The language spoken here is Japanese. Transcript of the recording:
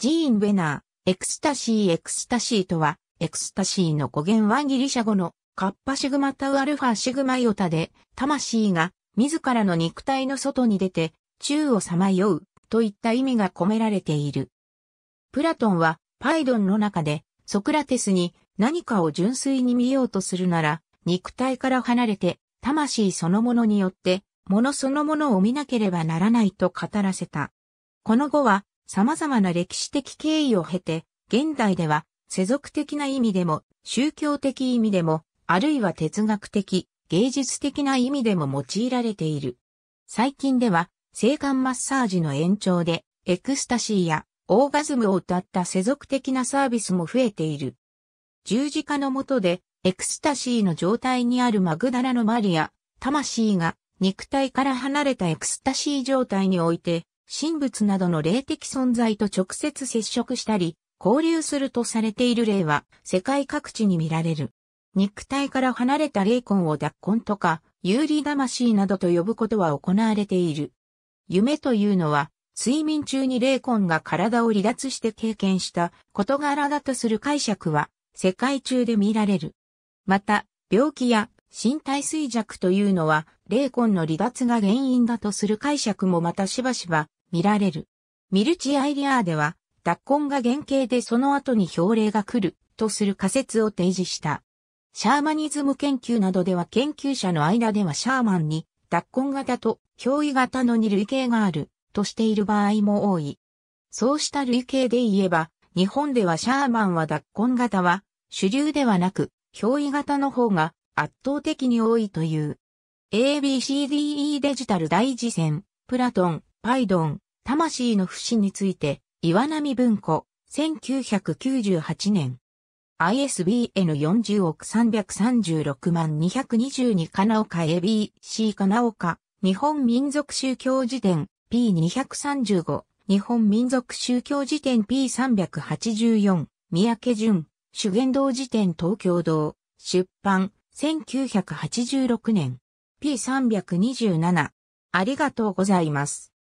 ジーン・ウェナー、エクスタシー・エクスタシーとは、エクスタシーの語源はギリシャ語のカッパシグマタウアルファシグマヨタで、魂が自らの肉体の外に出て、宙をさまようといった意味が込められている。プラトンはパイドンの中でソクラテスに何かを純粋に見ようとするなら、肉体から離れて魂そのものによって、ものそのものを見なければならないと語らせた。この後は、様々な歴史的経緯を経て、現代では世俗的な意味でも、宗教的意味でも、あるいは哲学的、芸術的な意味でも用いられている。最近では、性感マッサージの延長で、エクスタシーやオーガズムを歌った世俗的なサービスも増えている。十字架の下で、エクスタシーの状態にあるマグダラのマリア、魂が肉体から離れたエクスタシー状態において、神仏などの霊的存在と直接接触したり、交流するとされている霊は世界各地に見られる。肉体から離れた霊魂を脱魂とか、有利魂などと呼ぶことは行われている。夢というのは、睡眠中に霊魂が体を離脱して経験した事柄だとする解釈は、世界中で見られる。また、病気や身体衰弱というのは、霊魂の離脱が原因だとする解釈もまたしばしば見られる。ミルチアイリアーでは、脱根が原型でその後に氷例が来るとする仮説を提示した。シャーマニズム研究などでは研究者の間ではシャーマンに脱根型と憑依型の二類型があるとしている場合も多い。そうした類型で言えば、日本ではシャーマンは脱根型は主流ではなく、憑依型の方が圧倒的に多いという。ABCDE デジタル大事戦、プラトン、パイドン、魂の不死について、岩波文庫、1998年。ISBN 40億336万222カナオカ ABC カナオカ、日本民族宗教辞典 P235、日本民族宗教辞典 P384、三宅淳、主言道辞典東京堂、出版、1986年。P327。ありがとうございます。